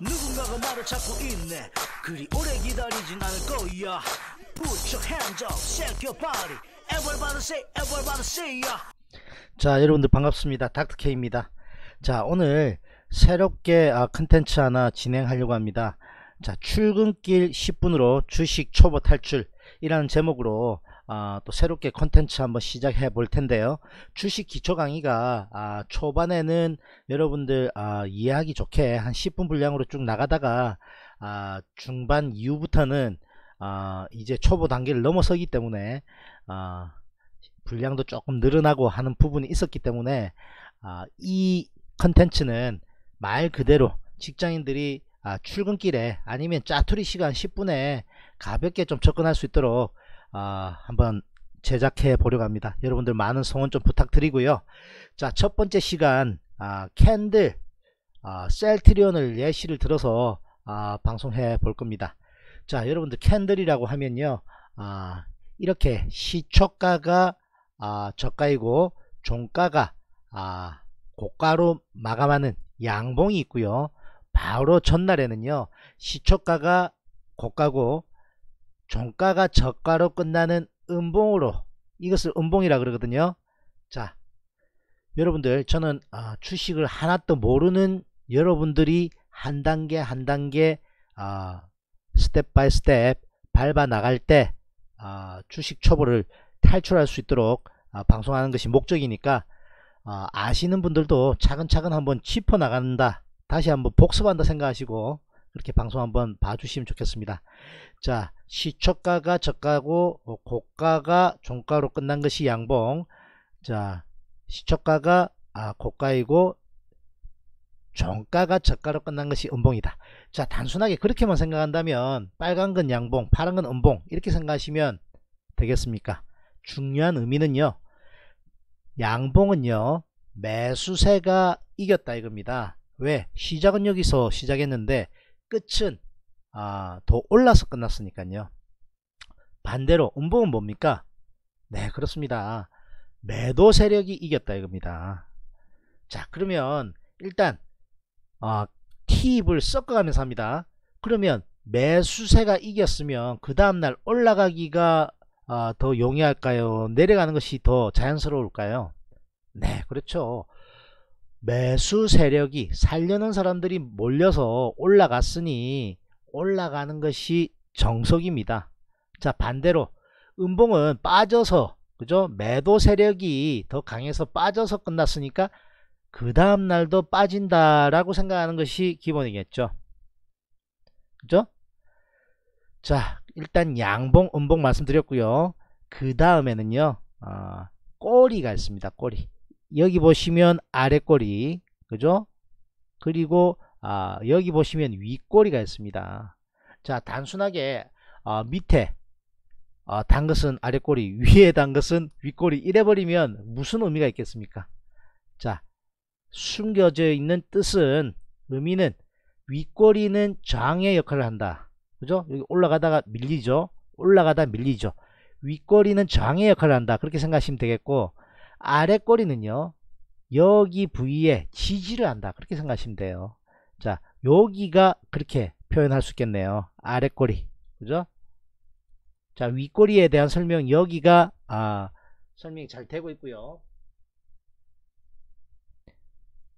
누군가가 말을 찾고 있네 그리 오래 기다리진 않을 거야 Put your hands up, shake your body Everybody say, everybody say y a 자 여러분들 반갑습니다 닥터케입니다 자 오늘 새롭게 아, 컨텐츠 하나 진행하려고 합니다 자 출근길 10분으로 주식 초보 탈출 이라는 제목으로 아, 또 새롭게 컨텐츠 한번 시작해 볼 텐데요. 주식 기초 강의가 아, 초반에는 여러분들 아, 이해하기 좋게 한 10분 분량으로 쭉 나가다가 아, 중반 이후부터는 아, 이제 초보 단계를 넘어서기 때문에 아, 분량도 조금 늘어나고 하는 부분이 있었기 때문에 아, 이 컨텐츠는 말 그대로 직장인들이 아, 출근길에 아니면 짜투리 시간 10분에 가볍게 좀 접근할 수 있도록 아, 한번 제작해 보려고 합니다. 여러분들 많은 성원 좀 부탁드리고요. 자, 첫 번째 시간 아, 캔들 아, 셀트리온을 예시를 들어서 아, 방송해 볼 겁니다. 자, 여러분들 캔들이라고 하면요. 아, 이렇게 시초가가 아, 저가이고 종가가 아, 고가로 마감하는 양봉이 있고요. 바로 전날에는요. 시초가가 고가고 종가가 저가로 끝나는 음봉으로 이것을 음봉이라 그러거든요. 자 여러분들 저는 아, 주식을 하나도 모르는 여러분들이 한 단계 한 단계 아, 스텝 바이 스텝 밟아 나갈 때 아, 주식 초보를 탈출할 수 있도록 아, 방송하는 것이 목적이니까 아, 시는 분들도 차근차근 한번 짚어 나간다 다시 한번 복습한다 생각하시고 그렇게 방송 한번 봐주시면 좋겠습니다. 자, 시초가가 저가고 어, 고가가 종가로 끝난 것이 양봉. 자, 시초가가 아, 고가이고 종가가 저가로 끝난 것이 음봉이다. 자, 단순하게 그렇게만 생각한다면 빨간 건 양봉, 파란 건 음봉 이렇게 생각하시면 되겠습니까? 중요한 의미는요. 양봉은요. 매수세가 이겼다 이겁니다. 왜? 시작은 여기서 시작했는데 끝은 아, 더 올라서 끝났으니까요. 반대로 음봉은 뭡니까? 네 그렇습니다. 매도 세력이 이겼다 이겁니다. 자 그러면 일단 어, 팁을 섞어가면서 합니다. 그러면 매수세가 이겼으면 그 다음날 올라가기가 어, 더 용이할까요? 내려가는 것이 더 자연스러울까요? 네 그렇죠. 매수 세력이 살려는 사람들이 몰려서 올라갔으니 올라가는 것이 정석입니다. 자 반대로 음봉은 빠져서 그죠 매도 세력이 더 강해서 빠져서 끝났으니까 그 다음날도 빠진다라고 생각하는 것이 기본이겠죠. 그죠? 자 일단 양봉 음봉 말씀드렸고요. 그 다음에는요. 어, 꼬리가 있습니다. 꼬리. 여기 보시면 아래 꼬리 그죠? 그리고 아, 여기 보시면 윗꼬리가 있습니다. 자 단순하게 어, 밑에 어, 단 것은 아래꼬리 위에 단 것은 윗꼬리 이래버리면 무슨 의미가 있겠습니까? 자 숨겨져 있는 뜻은 의미는 윗꼬리는 저항의 역할을 한다. 그죠? 여기 올라가다가 밀리죠. 올라가다 밀리죠. 윗꼬리는 저항의 역할을 한다. 그렇게 생각하시면 되겠고 아래 꼬리는요. 여기 부위에 지지를 한다. 그렇게 생각하시면 돼요. 자, 여기가 그렇게 표현할 수 있겠네요. 아래 꼬리. 그죠? 자, 윗꼬리에 대한 설명 여기가 아, 설명이 잘 되고 있고요.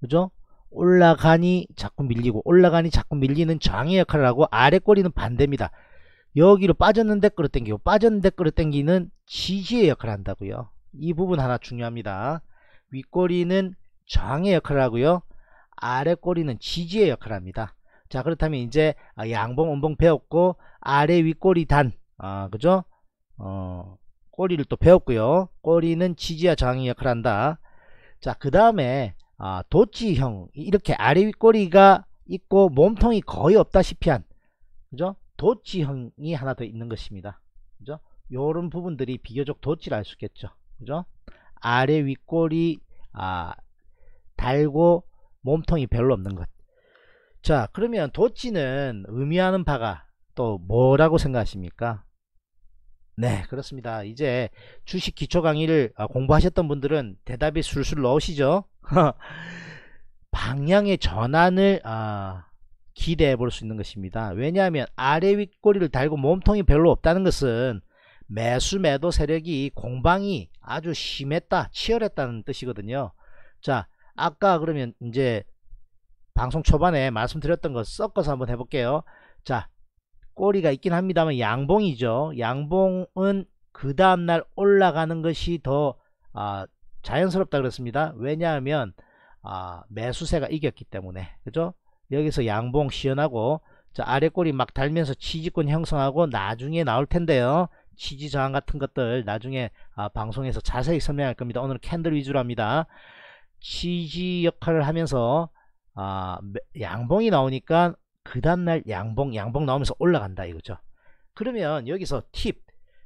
그죠? 올라가니 자꾸 밀리고 올라가니 자꾸 밀리는 장의 역할을 하고 아래 꼬리는 반대입니다. 여기로 빠졌는데 끌어당기고 빠졌는데 끌어당기는 지지의 역할을 한다고요. 이 부분 하나 중요합니다. 윗꼬리는 저항의 역할을 하고요. 아래꼬리는 지지의 역할을 합니다. 자 그렇다면 이제 아, 양봉 음봉 배웠고 아래 윗꼬리 단 아, 그죠? 어, 꼬리를 또 배웠고요. 꼬리는 지지와 저항의 역할을 한다. 자 그 다음에 아, 도치형 이렇게 아래 윗꼬리가 있고 몸통이 거의 없다시피 한 그죠? 도치형이 하나 더 있는 것입니다. 그죠? 요런 부분들이 비교적 도치를 알 수 있겠죠. 그죠? 아래 윗골이 아, 달고 몸통이 별로 없는 것. 자, 그러면 도치는 의미하는 바가 또 뭐라고 생각하십니까? 네, 그렇습니다. 이제 주식 기초 강의를 아, 공부하셨던 분들은 대답이 술술 넣으시죠? 방향의 전환을 아, 기대해 볼 수 있는 것입니다. 왜냐하면 아래 윗꼬리를 달고 몸통이 별로 없다는 것은 매수 매도 세력이 공방이 아주 심했다 치열했다는 뜻이거든요 자 아까 그러면 이제 방송 초반에 말씀드렸던 거 섞어서 한번 해볼게요 자 꼬리가 있긴 합니다만 양봉이죠 양봉은 그 다음날 올라가는 것이 더 아, 자연스럽다 그랬습니다 왜냐하면 아, 매수세가 이겼기 때문에 그죠 여기서 양봉 시연하고 자 아래 꼬리 막 달면서 지지권 형성하고 나중에 나올 텐데요 지지 저항 같은 것들 나중에 아, 방송에서 자세히 설명할 겁니다. 오늘 캔들 위주로합니다지지 역할을 하면서 아, 양봉이 나오니까 그 다음날 양봉 양봉 나오면서 올라간다 이거죠. 그러면 여기서 팁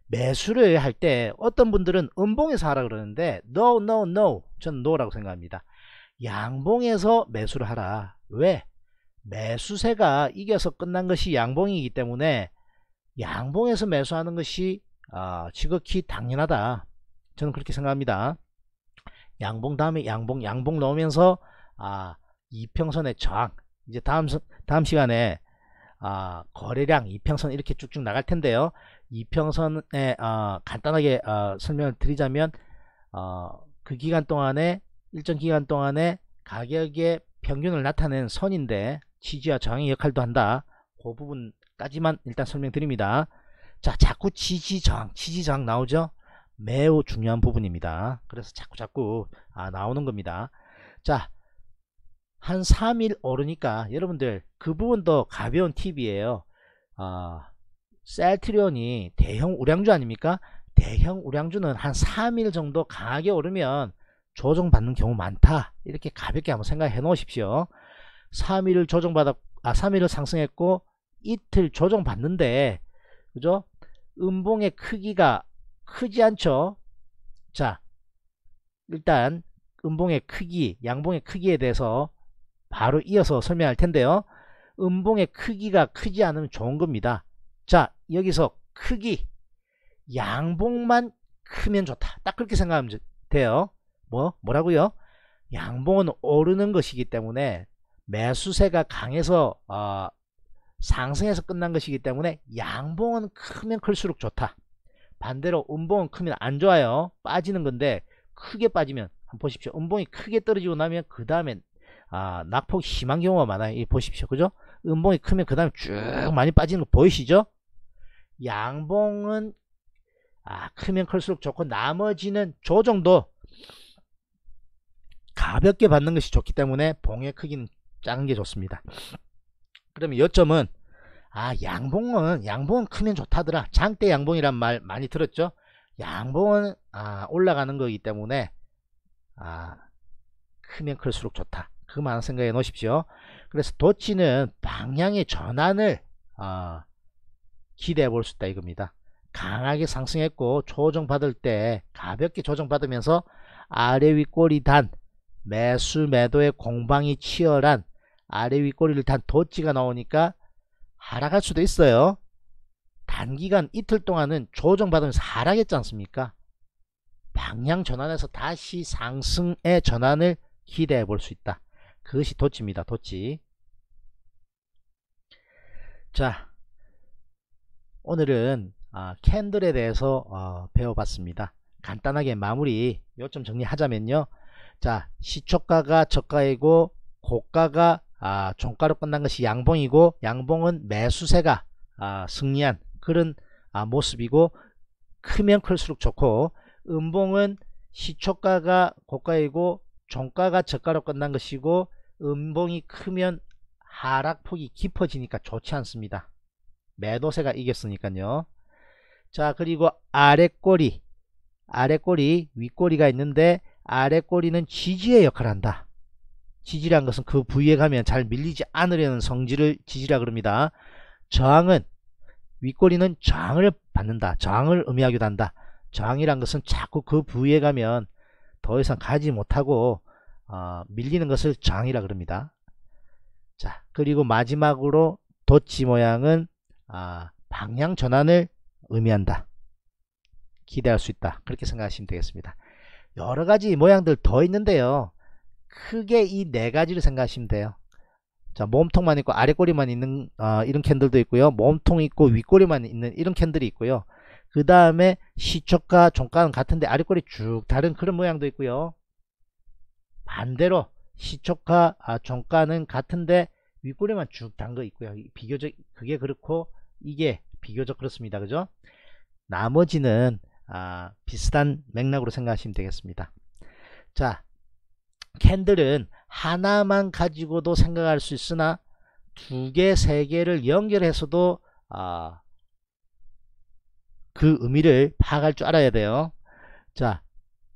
매수를 할 때 어떤 분들은 음봉에서 하라 그러는데 no no no 저는 no라고 생각합니다. 양봉에서 매수를 하라. 왜? 매수세가 이겨서 끝난 것이 양봉이기 때문에 양봉에서 매수하는 것이 아, 지극히 당연하다. 저는 그렇게 생각합니다. 양봉 다음에 양봉 양봉 넣으면서 아, 이평선의 저항 이제 다음 다음 시간에 아, 거래량 이평선 이렇게 쭉쭉 나갈 텐데요. 이평선에 아, 간단하게 아, 설명을 드리자면 어, 그 기간 동안에 일정 기간 동안에 가격의 평균을 나타낸 선인데 지지와 저항의 역할도 한다. 그 부분 까지만 일단 설명드립니다. 자, 자꾸 지지저항, 지지저항 나오죠? 매우 중요한 부분입니다. 그래서 자꾸 자꾸 아, 나오는 겁니다. 자, 한 3일 오르니까 여러분들 그 부분 도 가벼운 팁이에요. 아, 셀트리온이 대형 우량주 아닙니까? 대형 우량주는 한 3일 정도 강하게 오르면 조정받는 경우 많다. 이렇게 가볍게 한번 생각해 놓으십시오. 3일을 조정받았, 아, 3일을 상승했고 이틀 조정받는데 그죠? 음봉의 크기가 크지 않죠? 자 일단 음봉의 크기, 양봉의 크기에 대해서 바로 이어서 설명할 텐데요. 음봉의 크기가 크지 않으면 좋은 겁니다. 자 여기서 크기 양봉만 크면 좋다. 딱 그렇게 생각하면 돼요. 뭐 뭐라고요? 양봉은 오르는 것이기 때문에 매수세가 강해서 어, 상승해서 끝난 것이기 때문에 양봉은 크면 클수록 좋다. 반대로 음봉은 크면 안 좋아요. 빠지는 건데 크게 빠지면 한번 보십시오. 음봉이 크게 떨어지고 나면 그 다음에 아, 낙폭이 심한 경우가 많아요. 보십시오. 그죠? 음봉이 크면 그 다음에 쭉 많이 빠지는 거 보이시죠? 양봉은 아, 크면 클수록 좋고 나머지는 조정도 가볍게 받는 것이 좋기 때문에 봉의 크기는 작은 게 좋습니다. 그러면 요점은 아 양봉은 양봉은 크면 좋다더라 장대 양봉이란 말 많이 들었죠 양봉은 아, 올라가는 거기 때문에 아 크면 클수록 좋다 그만 생각해 놓으십시오 그래서 도치는 방향의 전환을 아 기대해 볼 수 있다 이겁니다 강하게 상승했고 조정받을 때 가볍게 조정받으면서 아래 윗골이단 매수 매도의 공방이 치열한 아래 윗 꼬리를 단도지가 나오니까 하락할 수도 있어요. 단기간 이틀 동안은 조정받으면서 하락했지 않습니까? 방향 전환에서 다시 상승의 전환을 기대해 볼 수 있다. 그것이 도치입니다. 도치. 자, 오늘은 아, 캔들에 대해서 어, 배워봤습니다. 간단하게 마무리 요점 정리하자면요. 자, 시초가가 저가이고 고가가 아, 종가로 끝난 것이 양봉이고 양봉은 매수세가 아, 승리한 그런 아, 모습이고 크면 클수록 좋고 음봉은 시초가가 고가이고 종가가 저가로 끝난 것이고 음봉이 크면 하락폭이 깊어지니까 좋지 않습니다. 매도세가 이겼으니까요. 자 그리고 아래꼬리 아래꼬리 윗꼬리가 있는데 아래꼬리는 지지의 역할을 한다. 지지란 것은 그 부위에 가면 잘 밀리지 않으려는 성질을 지지라 그럽니다. 저항은 윗꼬리는 저항을 받는다. 저항을 의미하기도 한다. 저항이란 것은 자꾸 그 부위에 가면 더 이상 가지 못하고 어, 밀리는 것을 저항이라 그럽니다. 자 그리고 마지막으로 도치 모양은 아, 방향 전환을 의미한다. 기대할 수 있다. 그렇게 생각하시면 되겠습니다. 여러가지 모양들 더 있는데요. 크게 이 네 가지를 생각하시면 돼요. 자, 몸통만 있고 아래 꼬리만 있는 어, 이런 캔들도 있고요. 몸통 있고 윗꼬리만 있는 이런 캔들이 있고요. 그 다음에 시초가 종가는 같은데 아래꼬리 쭉 다른 그런 모양도 있고요. 반대로 시초가 아, 종가는 같은데 윗꼬리만 쭉 단 거 있고요. 비교적 그게 그렇고 이게 비교적 그렇습니다. 그죠? 나머지는 아, 비슷한 맥락으로 생각하시면 되겠습니다. 자, 캔들은 하나만 가지고도 생각할 수 있으나 두 개, 세 개를 연결해서도 아, 그 의미를 파악할 줄 알아야 돼요. 자,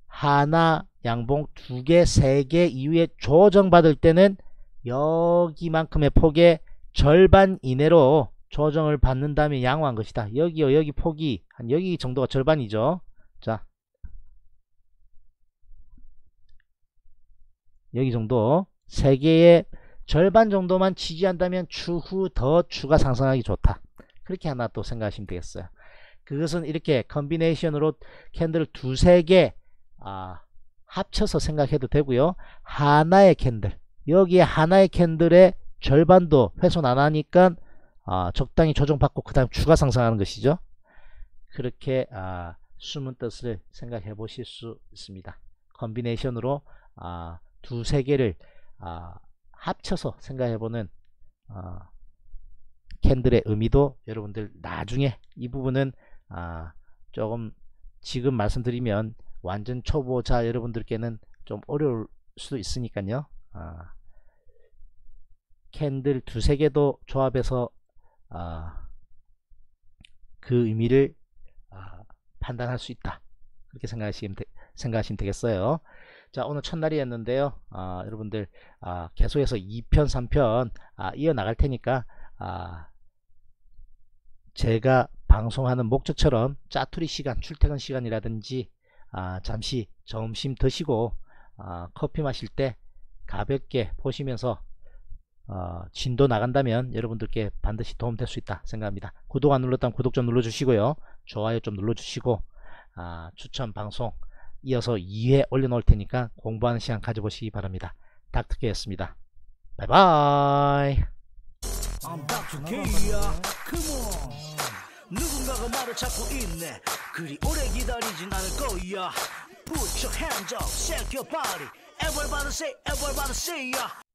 하나, 양봉 두 개, 세 개 이후에 조정받을 때는 여기만큼의 폭의 절반 이내로 조정을 받는다면 양호한 것이다. 여기요, 여기 폭이 한 여기 정도가 절반이죠. 자, 여기 정도 세개의 절반 정도만 지지한다면 추후 더 추가 상승하기 좋다. 그렇게 하나 또 생각하시면 되겠어요. 그것은 이렇게 컨비네이션으로 캔들 두세 개 아, 합쳐서 생각해도 되고요. 하나의 캔들 여기에 하나의 캔들의 절반도 훼손 안 하니까 아, 적당히 조정받고 그 다음 추가 상승하는 것이죠. 그렇게 아, 숨은 뜻을 생각해 보실 수 있습니다. 컨비네이션으로 아, 두세 개를 아, 합쳐서 생각해보는 아, 캔들의 의미도 여러분들 나중에 이 부분은 아, 조금 지금 말씀드리면 완전 초보자 여러분들께는 좀 어려울 수도 있으니까요. 아, 캔들 두 세 개도 조합해서 아, 그 의미를 아, 판단할 수 있다. 그렇게 생각하시면, 되, 생각하시면 되겠어요. 자 오늘 첫날이었는데요 아, 여러분들 아, 계속해서 2편 3편 아, 이어나갈 테니까 아, 제가 방송하는 목적처럼 짜투리 시간 출퇴근 시간이라든지 아, 잠시 점심 드시고 아, 커피 마실 때 가볍게 보시면서 어, 진도 나간다면 여러분들께 반드시 도움될 수 있다 생각합니다. 구독 안 눌렀다면 구독 좀 눌러주시고요. 좋아요 좀 눌러주시고 추천 방송 이어서 2회 올려놓을 테니까 공부하는 시간 가져보시기 바랍니다. 닥터케였습니다. 바이바이 I'm back to Kia. Come on. 누군가가 말을 찾고 있네. 그리 오래 기다리진 않을 거야. Put your hands up, shake your body. Everybody say, everybody say, yeah.